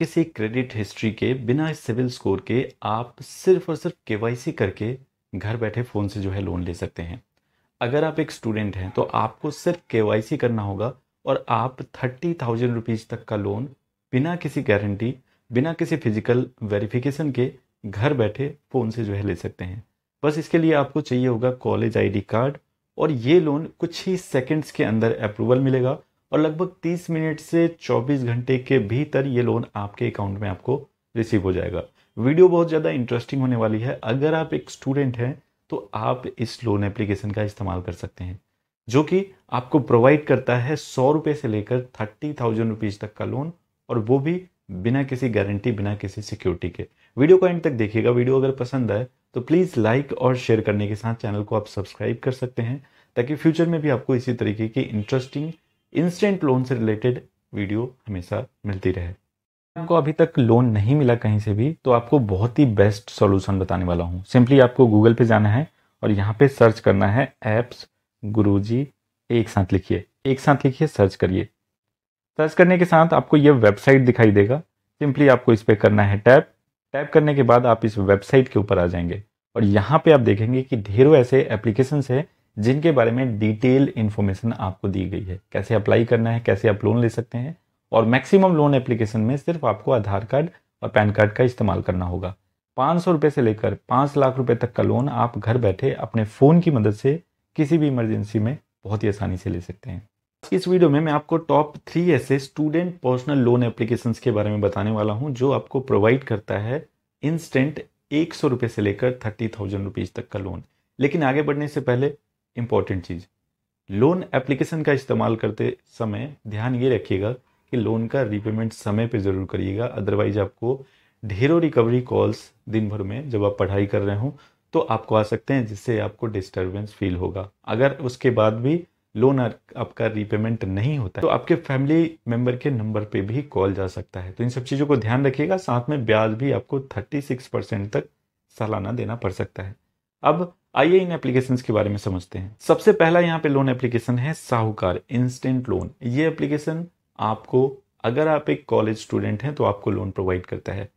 किसी credit history के बिना सिविल स्कोर के आप सिर्फ और सिर्फ के करके घर बैठे फ़ोन से जो है लोन ले सकते हैं अगर आप एक स्टूडेंट हैं तो आपको सिर्फ के करना होगा और आप थर्टी थाउजेंड रुपीज़ तक का लोन बिना किसी गारंटी बिना किसी फिजिकल वेरिफिकेशन के घर बैठे फ़ोन से जो है ले सकते हैं बस इसके लिए आपको चाहिए होगा कॉलेज आईडी कार्ड और ये लोन कुछ ही सेकंड्स के अंदर अप्रूवल मिलेगा और लगभग 30 मिनट से 24 घंटे के भीतर ये लोन आपके अकाउंट में आपको रिसीव हो जाएगा वीडियो बहुत ज़्यादा इंटरेस्टिंग होने वाली है अगर आप एक स्टूडेंट हैं तो आप इस लोन एप्लीकेशन का इस्तेमाल कर सकते हैं जो कि आपको प्रोवाइड करता है सौ रुपये से लेकर थर्टी थाउजेंड रुपीज़ तक का लोन और वो भी बिना किसी गारंटी बिना किसी सिक्योरिटी के वीडियो को एंड तक देखिएगा वीडियो अगर पसंद आए तो प्लीज़ लाइक और शेयर करने के साथ चैनल को आप सब्सक्राइब कर सकते हैं ताकि फ्यूचर में भी आपको इसी तरीके की इंटरेस्टिंग इंस्टेंट लोन से रिलेटेड वीडियो हमेशा मिलती रहे आपको अभी तक लोन नहीं मिला कहीं से भी तो आपको बहुत ही बेस्ट सॉल्यूशन बताने वाला हूँ सिंपली आपको गूगल पे जाना है और यहाँ पे सर्च करना है एप्स गुरुजी एक साथ लिखिए एक साथ लिखिए सर्च करिए सर्च करने के साथ आपको यह वेबसाइट दिखाई देगा सिंपली आपको इस पर करना है टैप टैप करने के बाद आप इस वेबसाइट के ऊपर आ जाएंगे और यहाँ पे आप देखेंगे कि ढेरों ऐसे एप्लीकेशन है जिनके बारे में डिटेल इन्फॉर्मेशन आपको दी गई है कैसे अप्लाई करना है कैसे आप लोन ले सकते हैं और मैक्सिमम लोन एप्लीकेशन में सिर्फ आपको आधार कार्ड और पैन कार्ड का इस्तेमाल करना होगा पाँच सौ से लेकर पाँच लाख रुपये तक का लोन आप घर बैठे अपने फ़ोन की मदद से किसी भी इमरजेंसी में बहुत ही आसानी से ले सकते हैं इस वीडियो में मैं आपको टॉप थ्री ऐसे स्टूडेंट पर्सनल लोन एप्लीकेशंस के बारे में बताने वाला हूं जो आपको प्रोवाइड करता है इंस्टेंट एक सौ रुपये से लेकर थर्टी थाउजेंड रुपीज़ तक का लोन लेकिन आगे बढ़ने से पहले इम्पॉर्टेंट चीज़ लोन एप्लीकेशन का इस्तेमाल करते समय ध्यान ये रखिएगा कि लोन का रीपेमेंट समय पे ज़रूर करिएगा अदरवाइज आपको ढेरों रिकवरी कॉल्स दिन भर में जब आप पढ़ाई कर रहे हो तो आपको आ सकते हैं जिससे आपको डिस्टर्बेंस फील होगा अगर उसके बाद भी लोन आपका रीपेमेंट नहीं होता तो आपके फैमिली मेंबर के नंबर पे भी कॉल जा सकता है तो इन सब चीज़ों को ध्यान रखिएगा साथ में ब्याज भी आपको 36 परसेंट तक सालाना देना पड़ सकता है अब आइए इन एप्लीकेशन के बारे में समझते हैं सबसे पहला यहाँ पे लोन एप्लीकेशन है साहूकार इंस्टेंट लोन ये एप्लीकेशन आपको अगर आप एक कॉलेज स्टूडेंट हैं तो आपको लोन प्रोवाइड करता है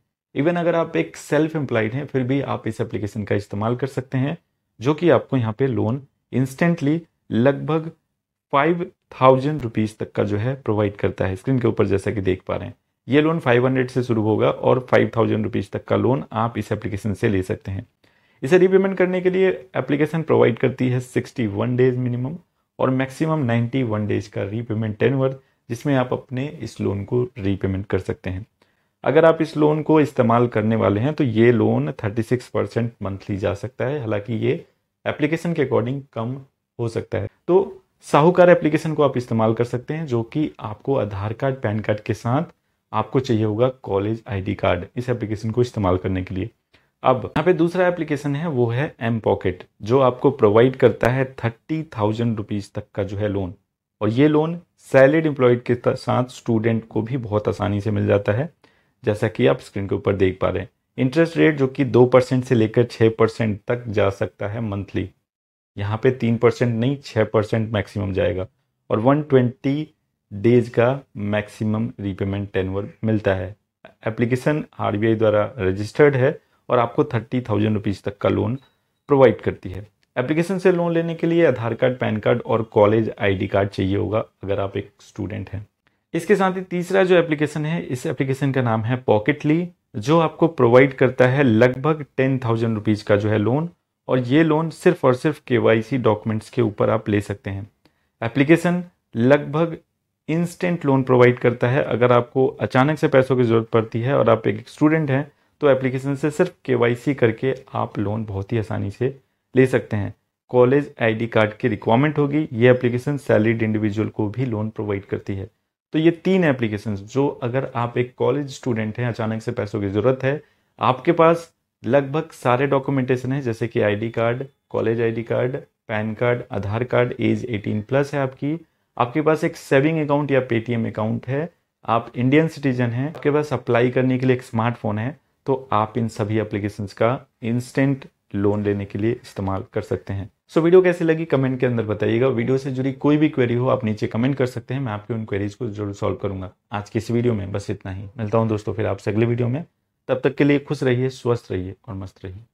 इवन अगर आप एक सेल्फ एम्प्लॉयड हैं फिर भी आप इस एप्लीकेशन का इस्तेमाल कर सकते हैं जो कि आपको यहाँ पे लोन इंस्टेंटली लगभग फाइव थाउजेंड रुपीज़ तक का जो है प्रोवाइड करता है स्क्रीन के ऊपर जैसा कि देख पा रहे हैं ये लोन फाइव हंड्रेड से शुरू होगा और फाइव थाउजेंड रुपीज़ तक का लोन आप इस एप्लीकेशन से ले सकते हैं इसे रीपेमेंट करने के लिए एप्लीकेशन प्रोवाइड करती है 61 डेज मिनिमम और मैक्सिमम 91 डेज का रीपेमेंट टेनवर जिसमें आप अपने इस लोन को रीपेमेंट कर सकते हैं अगर आप इस लोन को इस्तेमाल करने वाले हैं तो ये लोन 36 परसेंट मंथली जा सकता है हालांकि ये एप्लीकेशन के अकॉर्डिंग कम हो सकता है तो साहूकार एप्लीकेशन को आप इस्तेमाल कर सकते हैं जो कि आपको आधार कार्ड पैन कार्ड के साथ आपको चाहिए होगा कॉलेज आईडी कार्ड इस एप्लीकेशन को इस्तेमाल करने के लिए अब यहाँ पे दूसरा एप्लीकेशन है वो है एम पॉकेट जो आपको प्रोवाइड करता है थर्टी थाउजेंड रुपीज़ तक का जो है लोन और ये लोन सैलरीड एम्प्लॉयड के साथ स्टूडेंट को भी बहुत आसानी से मिल जाता है जैसा कि आप स्क्रीन के ऊपर देख पा रहे हैं इंटरेस्ट रेट जो कि दो परसेंट से लेकर छः परसेंट तक जा सकता है मंथली यहाँ पे तीन परसेंट नहीं छः परसेंट मैक्सिमम जाएगा और वन ट्वेंटी डेज का मैक्सिमम रीपेमेंट टेनवर मिलता है एप्लीकेशन आर द्वारा रजिस्टर्ड है और आपको थर्टी थाउजेंड रुपीज़ तक का लोन प्रोवाइड करती है एप्लीकेशन से लोन लेने के लिए आधार कार्ड पैन कार्ड और कॉलेज आईडी कार्ड चाहिए होगा अगर आप एक स्टूडेंट हैं इसके साथ ही तीसरा जो एप्लीकेशन है इस एप्लीकेशन का नाम है पॉकेटली जो आपको प्रोवाइड करता है लगभग टेन थाउजेंड रुपीज़ का जो है लोन और ये लोन सिर्फ और सिर्फ के डॉक्यूमेंट्स के ऊपर आप ले सकते हैं एप्लीकेशन लगभग इंस्टेंट लोन प्रोवाइड करता है अगर आपको अचानक से पैसों की ज़रूरत पड़ती है और आप एक स्टूडेंट हैं तो एप्लीकेशन से सिर्फ के करके आप लोन बहुत ही आसानी से ले सकते हैं कॉलेज आईडी कार्ड की रिक्वायरमेंट होगी ये एप्लीकेशन सैलरीड इंडिविजुअल को भी लोन प्रोवाइड करती है तो ये तीन एप्लीकेशन जो अगर आप एक कॉलेज स्टूडेंट हैं अचानक से पैसों की ज़रूरत है आपके पास लगभग सारे डॉक्यूमेंटेशन है जैसे कि ID card college ID card PAN card Aadhaar card age 18 plus है आपकी आपके पास एक सेविंग अकाउंट या पेटीएम अकाउंट है आप इंडियन सिटीजन हैं आपके पास अप्लाई करने के लिए एक स्मार्टफोन है तो आप इन सभी एप्लीकेशन का इंस्टेंट लोन लेने के लिए इस्तेमाल कर सकते हैं सो so, वीडियो कैसी लगी कमेंट के अंदर बताइएगा वीडियो से जुड़ी कोई भी क्वेरी हो आप नीचे कमेंट कर सकते हैं मैं आपकी उन क्वेरीज को जरूर सॉल्व करूंगा आज की इस वीडियो में बस इतना ही मिलता हूं दोस्तों फिर आपसे अगले वीडियो में तब तक के लिए खुश रहिए स्वस्थ रहिए और मस्त रहिए